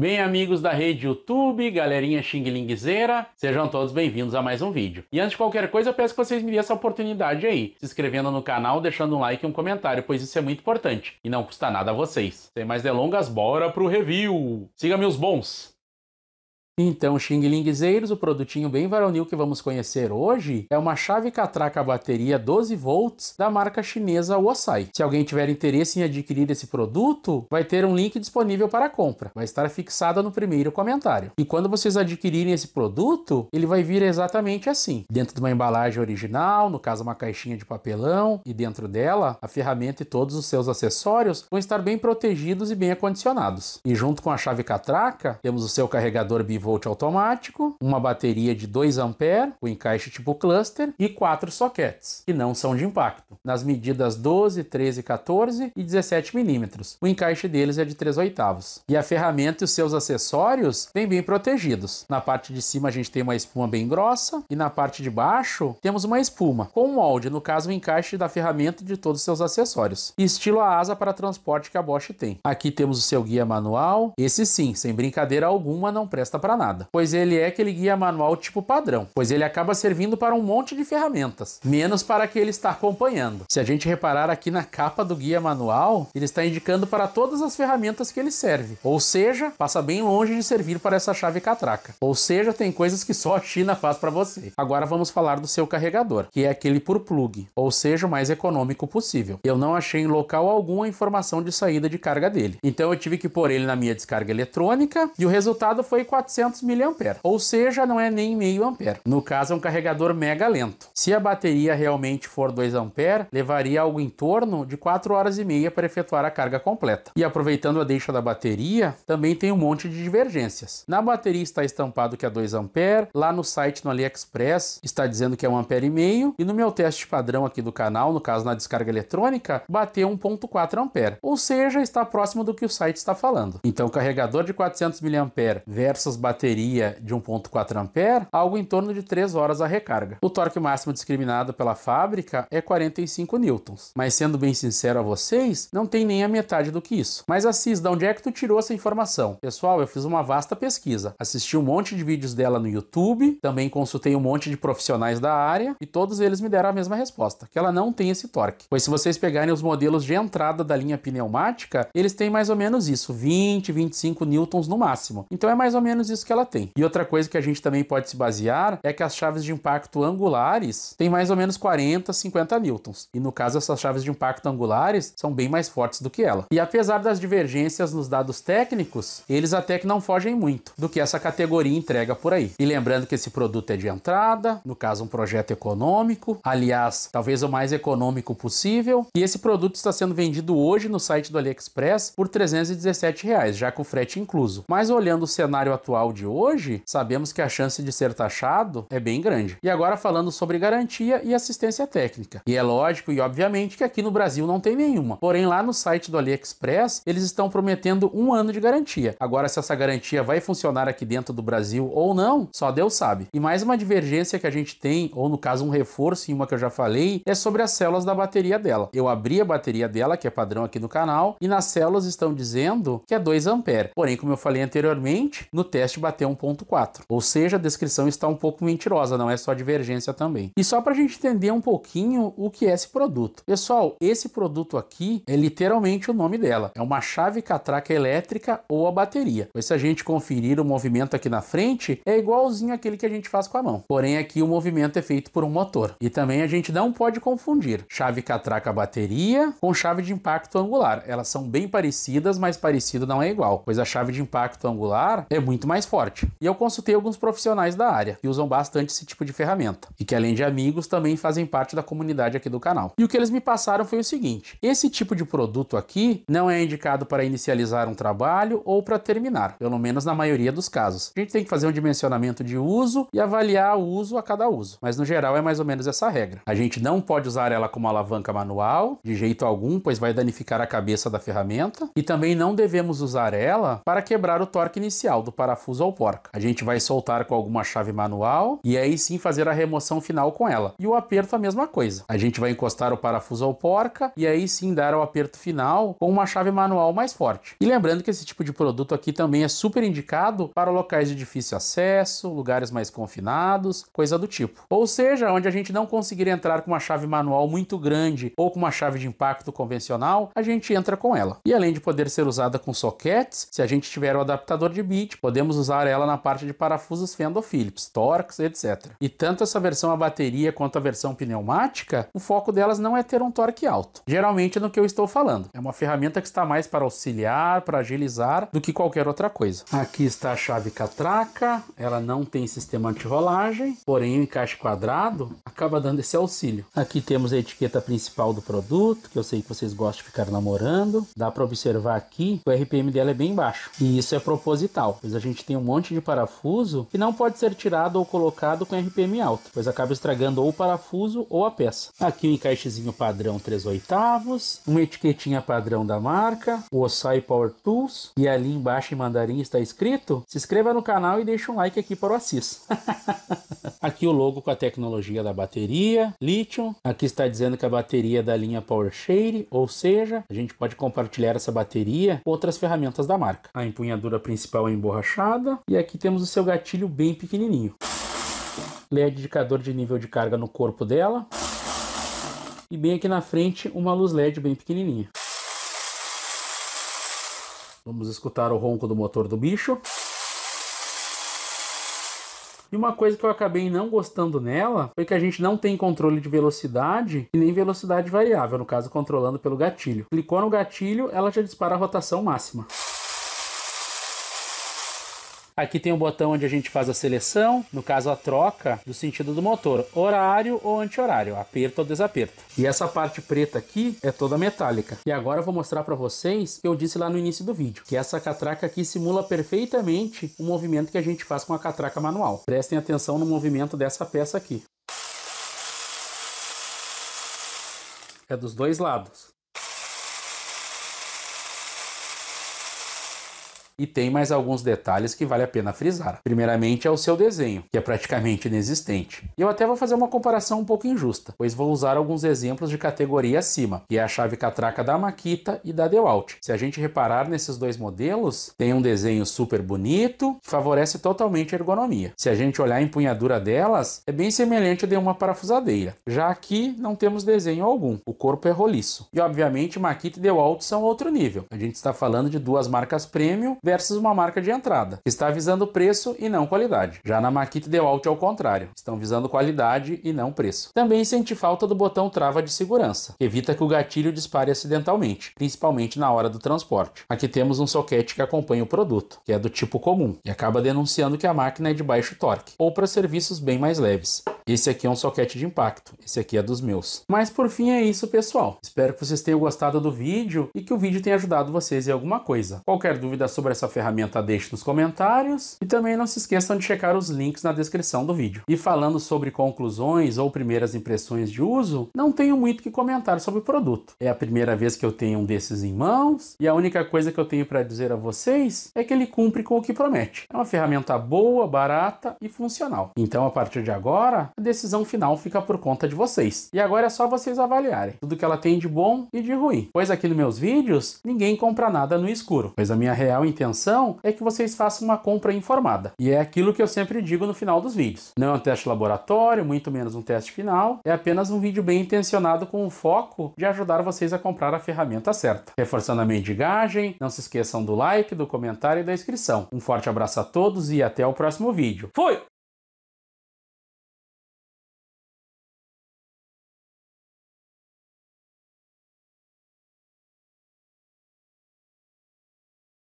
Bem, amigos da rede YouTube, galerinha xinguilinguezeira, sejam todos bem-vindos a mais um vídeo. E antes de qualquer coisa, eu peço que vocês me dêem essa oportunidade aí, se inscrevendo no canal, deixando um like e um comentário, pois isso é muito importante e não custa nada a vocês. Sem mais delongas, bora pro review! Siga meus bons! Então, xinglingzeiros, o produtinho bem varonil que vamos conhecer hoje é uma chave catraca bateria 12 volts da marca chinesa Wosai. Se alguém tiver interesse em adquirir esse produto, vai ter um link disponível para compra. Vai estar fixada no primeiro comentário. E quando vocês adquirirem esse produto, ele vai vir exatamente assim. Dentro de uma embalagem original, no caso uma caixinha de papelão, e dentro dela, a ferramenta e todos os seus acessórios vão estar bem protegidos e bem acondicionados. E junto com a chave catraca, temos o seu carregador bivolt volt automático, uma bateria de 2 A, o encaixe tipo cluster e quatro soquetes, que não são de impacto, nas medidas 12, 13, 14 e 17 milímetros. O encaixe deles é de 3 oitavos. E a ferramenta e os seus acessórios vêm bem protegidos. Na parte de cima a gente tem uma espuma bem grossa e na parte de baixo temos uma espuma com molde, no caso o encaixe da ferramenta e de todos os seus acessórios. E estilo a asa para transporte que a Bosch tem. Aqui temos o seu guia manual. Esse sim, sem brincadeira alguma, não presta para para nada, pois ele é aquele guia manual tipo padrão, pois ele acaba servindo para um monte de ferramentas, menos para que ele está acompanhando. Se a gente reparar aqui na capa do guia manual, ele está indicando para todas as ferramentas que ele serve, ou seja, passa bem longe de servir para essa chave catraca. Ou seja, tem coisas que só a China faz para você. Agora vamos falar do seu carregador, que é aquele por plug, ou seja, o mais econômico possível. Eu não achei em local algum a informação de saída de carga dele, então eu tive que pôr ele na minha descarga eletrônica e o resultado foi 400 400 mAh, ou seja, não é nem meio ampere. No caso, é um carregador mega lento. Se a bateria realmente for 2 ampere, levaria algo em torno de 4 horas e meia para efetuar a carga completa. E aproveitando a deixa da bateria, também tem um monte de divergências. Na bateria está estampado que é 2 ampere, lá no site no AliExpress está dizendo que é 1 ampere e meio, e no meu teste padrão aqui do canal, no caso na descarga eletrônica, bateu 1.4 ampere, ou seja, está próximo do que o site está falando. Então, carregador de 400 mAh versus bateria bateria de 1.4 ampere, algo em torno de 3 horas a recarga. O torque máximo discriminado pela fábrica é 45 newtons, mas sendo bem sincero a vocês, não tem nem a metade do que isso. Mas Assis, de onde é que tu tirou essa informação? Pessoal, eu fiz uma vasta pesquisa, assisti um monte de vídeos dela no YouTube, também consultei um monte de profissionais da área e todos eles me deram a mesma resposta, que ela não tem esse torque. Pois se vocês pegarem os modelos de entrada da linha pneumática, eles têm mais ou menos isso, 20, 25 newtons no máximo. Então é mais ou menos isso que ela tem. E outra coisa que a gente também pode se basear é que as chaves de impacto angulares têm mais ou menos 40, 50 newtons. E no caso, essas chaves de impacto angulares são bem mais fortes do que ela. E apesar das divergências nos dados técnicos, eles até que não fogem muito do que essa categoria entrega por aí. E lembrando que esse produto é de entrada, no caso, um projeto econômico, aliás, talvez o mais econômico possível. E esse produto está sendo vendido hoje no site do AliExpress por R$ 317, reais, já com frete incluso. Mas olhando o cenário atual de hoje, sabemos que a chance de ser taxado é bem grande. E agora falando sobre garantia e assistência técnica. E é lógico e obviamente que aqui no Brasil não tem nenhuma. Porém, lá no site do AliExpress, eles estão prometendo um ano de garantia. Agora, se essa garantia vai funcionar aqui dentro do Brasil ou não, só Deus sabe. E mais uma divergência que a gente tem, ou no caso um reforço em uma que eu já falei, é sobre as células da bateria dela. Eu abri a bateria dela, que é padrão aqui no canal, e nas células estão dizendo que é 2 a Porém, como eu falei anteriormente, no teste bater 1.4. Ou seja, a descrição está um pouco mentirosa, não é só divergência também. E só para a gente entender um pouquinho o que é esse produto. Pessoal, esse produto aqui é literalmente o nome dela. É uma chave catraca elétrica ou a bateria. Pois se a gente conferir o movimento aqui na frente, é igualzinho aquele que a gente faz com a mão. Porém, aqui o movimento é feito por um motor. E também a gente não pode confundir chave catraca bateria com chave de impacto angular. Elas são bem parecidas, mas parecido não é igual, pois a chave de impacto angular é muito mais forte. E eu consultei alguns profissionais da área que usam bastante esse tipo de ferramenta e que, além de amigos, também fazem parte da comunidade aqui do canal. E o que eles me passaram foi o seguinte: esse tipo de produto aqui não é indicado para inicializar um trabalho ou para terminar, pelo menos na maioria dos casos. A gente tem que fazer um dimensionamento de uso e avaliar o uso a cada uso, mas no geral é mais ou menos essa regra. A gente não pode usar ela como alavanca manual, de jeito algum, pois vai danificar a cabeça da ferramenta, e também não devemos usar ela para quebrar o torque inicial do parafuso suínos ou porca. A gente vai soltar com alguma chave manual e aí sim fazer a remoção final com ela. E o aperto a mesma coisa. A gente vai encostar o parafuso ou porca e aí sim dar o aperto final com uma chave manual mais forte. E lembrando que esse tipo de produto aqui também é super indicado para locais de difícil acesso, lugares mais confinados, coisa do tipo. Ou seja, onde a gente não conseguir entrar com uma chave manual muito grande ou com uma chave de impacto convencional, a gente entra com ela. E além de poder ser usada com soquetes, se a gente tiver o adaptador de bit, podemos usar usar ela na parte de parafusos Fendel Phillips, Torx, etc. E tanto essa versão a bateria quanto a versão pneumática, o foco delas não é ter um torque alto. Geralmente é no que eu estou falando. É uma ferramenta que está mais para auxiliar, para agilizar, do que qualquer outra coisa. Aqui está a chave catraca, ela não tem sistema anti-rolagem, porém o encaixe quadrado acaba dando esse auxílio. Aqui temos a etiqueta principal do produto, que eu sei que vocês gostam de ficar namorando. Dá para observar aqui que o RPM dela é bem baixo. E isso é proposital, pois a gente tem um monte de parafuso que não pode ser tirado ou colocado com RPM alto, pois acaba estragando ou o parafuso ou a peça. Aqui o um encaixezinho padrão 3 oitavos, uma etiquetinha padrão da marca, o Osai Power Tools, e ali embaixo em mandarim está escrito: se inscreva no canal e deixe um like aqui para o Assis. aqui o logo com a tecnologia da bateria, lítio. Aqui está dizendo que a bateria é da linha PowerShare, ou seja, a gente pode compartilhar essa bateria com outras ferramentas da marca. A empunhadura principal é emborrachada e aqui temos o seu gatilho bem pequenininho. LED é indicador de nível de carga no corpo dela e bem aqui na frente uma luz LED bem pequenininha. Vamos escutar o ronco do motor do bicho. E uma coisa que eu acabei não gostando nela foi que a gente não tem controle de velocidade e nem velocidade variável, no caso controlando pelo gatilho. Clicou no gatilho, ela já dispara a rotação máxima. Aqui tem o um botão onde a gente faz a seleção, no caso a troca do sentido do motor, horário ou anti-horário, aperto ou desaperto. E essa parte preta aqui é toda metálica. E agora eu vou mostrar para vocês que eu disse lá no início do vídeo, que essa catraca aqui simula perfeitamente o movimento que a gente faz com a catraca manual. Prestem atenção no movimento dessa peça aqui. É dos dois lados. E tem mais alguns detalhes que vale a pena frisar. Primeiramente é o seu desenho, que é praticamente inexistente. Eu até vou fazer uma comparação um pouco injusta, pois vou usar alguns exemplos de categoria acima, que é a chave catraca da Makita e da Dewalt. Se a gente reparar nesses dois modelos, tem um desenho super bonito, que favorece totalmente a ergonomia. Se a gente olhar a empunhadura delas, é bem semelhante a de uma parafusadeira. Já aqui não temos desenho algum, o corpo é roliço. E obviamente Makita e Dewalt são outro nível. A gente está falando de duas marcas premium versus uma marca de entrada, que está visando preço e não qualidade. Já na Makita DeWalt é o contrário, estão visando qualidade e não preço. Também senti falta do botão trava de segurança, que evita que o gatilho dispare acidentalmente, principalmente na hora do transporte. Aqui temos um soquete que acompanha o produto, que é do tipo comum, e acaba denunciando que a máquina é de baixo torque, ou para serviços bem mais leves. Esse aqui é um soquete de impacto, esse aqui é dos meus. Mas por fim é isso, pessoal. Espero que vocês tenham gostado do vídeo e que o vídeo tenha ajudado vocês em alguma coisa. Qualquer dúvida sobre essa ferramenta deixe nos comentários e também não se esqueçam de checar os links na descrição do vídeo. E falando sobre conclusões ou primeiras impressões de uso, não tenho muito que comentar sobre o produto. É a primeira vez que eu tenho um desses em mãos e a única coisa que eu tenho para dizer a vocês é que ele cumpre com o que promete. É uma ferramenta boa, barata e funcional. Então a partir de agora a decisão final fica por conta de vocês. E agora é só vocês avaliarem tudo que ela tem de bom e de ruim. Pois aqui nos meus vídeos, ninguém compra nada no escuro. Pois a minha real intenção é que vocês façam uma compra informada. E é aquilo que eu sempre digo no final dos vídeos. Não é um teste laboratório, muito menos um teste final. É apenas um vídeo bem intencionado com o foco de ajudar vocês a comprar a ferramenta certa. Reforçando a mendigagem, não se esqueçam do like, do comentário e da inscrição. Um forte abraço a todos e até o próximo vídeo. Fui!